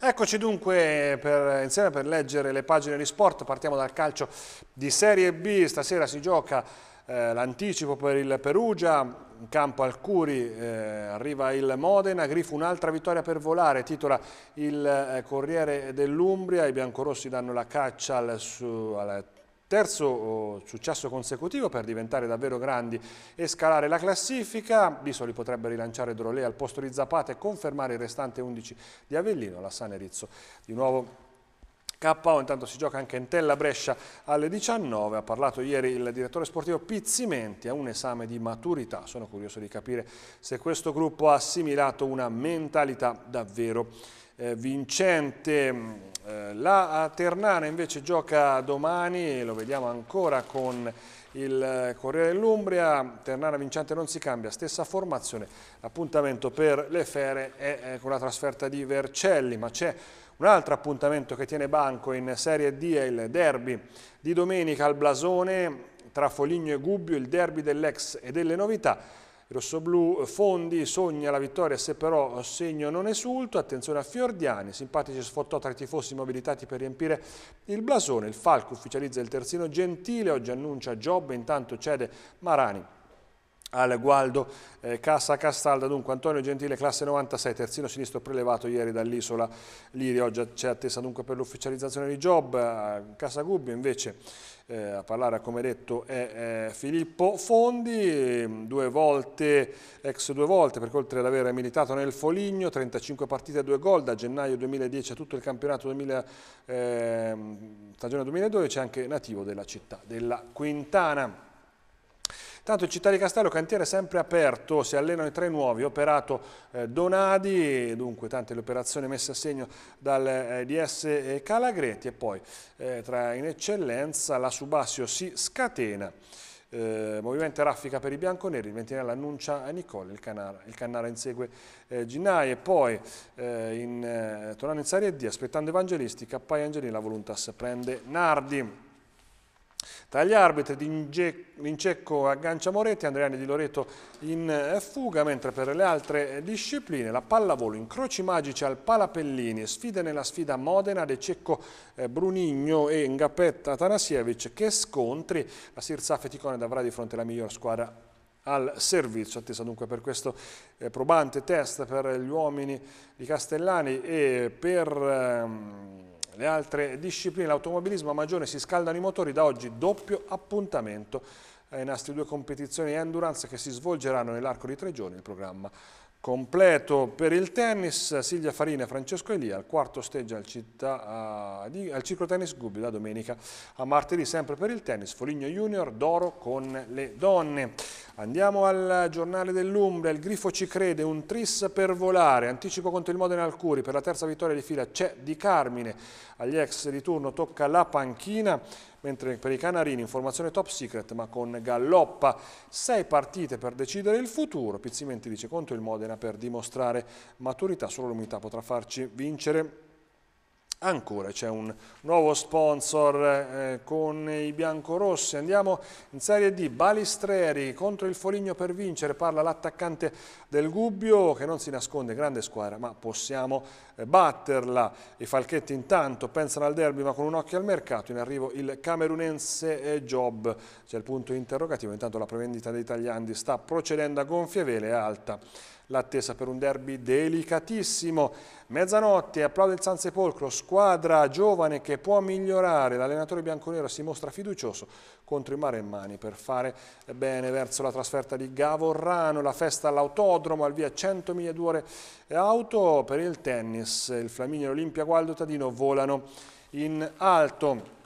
Eccoci dunque per, insieme per leggere le pagine di sport, partiamo dal calcio di Serie B, stasera si gioca eh, l'anticipo per il Perugia, in campo al Curi eh, arriva il Modena, Grifo un'altra vittoria per volare, titola il eh, Corriere dell'Umbria, i biancorossi danno la caccia al, su, al Terzo oh, successo consecutivo per diventare davvero grandi e scalare la classifica. Bisoli potrebbe rilanciare Drolea al posto di Zapata e confermare il restante 11 di Avellino, la Sane Rizzo. Di nuovo KO intanto si gioca anche in Tella Brescia alle 19, ha parlato ieri il direttore sportivo Pizzimenti a un esame di maturità, sono curioso di capire se questo gruppo ha assimilato una mentalità davvero importante eh, vincente. Mm, eh, la Ternana invece gioca domani, lo vediamo ancora con il eh, Corriere dell'Umbria, Ternana vincente non si cambia, stessa formazione, appuntamento per le fere è eh, con la trasferta di Vercelli, ma c'è un altro appuntamento che tiene banco in Serie D è il derby di domenica al Blasone tra Foligno e Gubbio, il derby dell'ex e delle novità rossoblu eh, Fondi sogna la vittoria se però eh, segno non esulto, attenzione a Fiordiani, simpatici sfottò tra i tifosi mobilitati per riempire il blasone, il Falco ufficializza il terzino Gentile, oggi annuncia Giobbe, intanto cede Marani al Gualdo eh, Cassa Castalda, dunque Antonio Gentile, classe 96, terzino sinistro prelevato ieri dall'isola Liri, oggi c'è attesa dunque per l'ufficializzazione di Job, eh, Casa Gubbio invece eh, a parlare come detto è eh, Filippo Fondi, due volte, ex due volte perché oltre ad aver militato nel Foligno, 35 partite e 2 gol da gennaio 2010 a tutto il campionato 2000, ehm, stagione 2012, anche nativo della città della Quintana. Tanto il Città di Castello cantiere sempre aperto, si allenano i tre nuovi, operato eh, Donadi, dunque tante le operazioni messe a segno dal eh, DS eh, Calagretti e poi eh, tra in eccellenza la Subassio si scatena. Eh, movimento raffica per i bianconeri, il ventinello annuncia a Nicole, il Canara, il Cannara insegue eh, Ginai e poi eh, in, eh, tornando in Serie D aspettando Evangelisti, Cappai Angelina Voluntas prende Nardi. Tra gli arbitri Lincecco aggancia Moretti, Andreani di Loreto in eh, fuga, mentre per le altre eh, discipline la pallavolo incroci magici al Palapellini, sfide nella sfida Modena, De Cecco eh, Brunigno e Ngapetta Tanasiewicz che scontri. La Sirsa Feticone avrà di fronte la miglior squadra al servizio, attesa dunque per questo eh, probante test per gli uomini di Castellani e per... Ehm, le altre discipline, l'automobilismo a Magione si scaldano i motori, da oggi doppio appuntamento ai nastri due competizioni endurance che si svolgeranno nell'arco di tre giorni. Il programma Completo per il tennis, Silvia Farina e Francesco Elia, al quarto stage al, città, al ciclo tennis Gubbio da domenica a martedì, sempre per il tennis, Foligno Junior, d'oro con le donne. Andiamo al giornale dell'Umbria, il Grifo ci crede, un tris per volare, anticipo contro il Modena Alcuri, per la terza vittoria di fila c'è Di Carmine, agli ex di turno tocca la panchina, mentre per i Canarini informazione top secret ma con Galloppa, sei partite per decidere il futuro, Pizzimenti dice contro il Modena per dimostrare maturità, solo l'unità potrà farci vincere Ancora c'è un nuovo sponsor eh, con i biancorossi, andiamo in Serie D, Balistreri contro il Foligno per vincere, parla l'attaccante del Gubbio che non si nasconde, grande squadra ma possiamo eh, batterla, i Falchetti intanto pensano al derby ma con un occhio al mercato, in arrivo il camerunense eh, Job, c'è il punto interrogativo, intanto la prevendita dei tagliandi sta procedendo a gonfie vele, è alta l'attesa per un derby delicatissimo. Mezzanotte, applaude il San Sepolcro, squadra giovane che può migliorare, l'allenatore bianconero si mostra fiducioso contro i Maremmani per fare bene verso la trasferta di Gavorrano, la festa all'autodromo, al via 100 miglia e auto per il tennis, il Flaminio e l'Olimpia Gualdo Tadino volano in alto.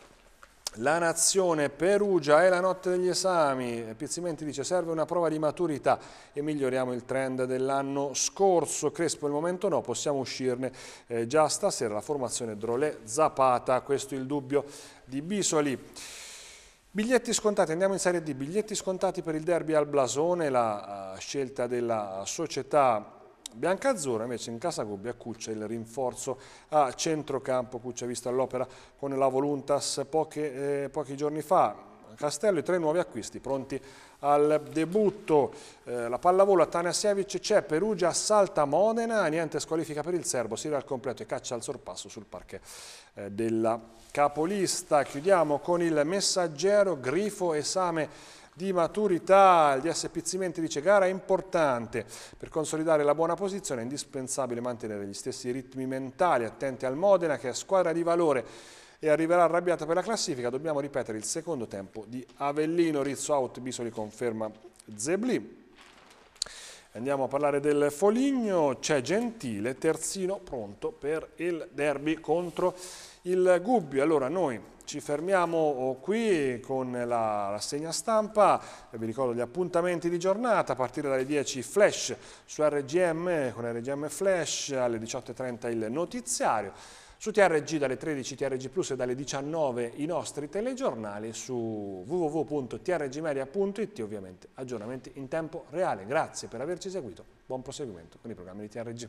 La Nazione Perugia è la notte degli esami. Pizzimenti dice serve una prova di maturità e miglioriamo il trend dell'anno scorso. Crespo il momento no, possiamo uscirne eh, già stasera. La formazione Drolè Zapata, questo è il dubbio di Bisoli. Biglietti scontati, andiamo in Serie D, biglietti scontati per il derby al Blasone, la eh, scelta della società Biancazzurra invece in casa con Biacuccia il rinforzo a centrocampo, Cuccia vista all'opera con la Voluntas poche, eh, pochi giorni fa. Castello i tre nuovi acquisti pronti al debutto. Eh, la pallavolo a Tanasiewicz c'è, Perugia assalta Modena, niente squalifica per il serbo, Siria al completo e caccia al sorpasso sul parche eh, della capolista. Chiudiamo con il messaggero, grifo, esame di maturità, gli assepizzimenti dice gara è importante per consolidare la buona posizione, è indispensabile mantenere gli stessi ritmi mentali, attenti al Modena che è squadra di valore e arriverà arrabbiata per la classifica, dobbiamo ripetere il secondo tempo di Avellino, Rizzo out, Bisoli conferma Zebli. Andiamo a parlare del Foligno, c'è Gentile, terzino pronto per il derby contro il Gubbio. Allora noi ci fermiamo oh, qui con la rassegna stampa, vi ricordo gli appuntamenti di giornata, a partire dalle 10 Flash su RGM con RGM Flash, alle 18.30 il notiziario, su TRG dalle 13 TRG Plus e dalle 19 i nostri telegiornali su www.trgmedia.it ovviamente aggiornamenti in tempo reale. Grazie per averci seguito, buon proseguimento con i programmi di TRG.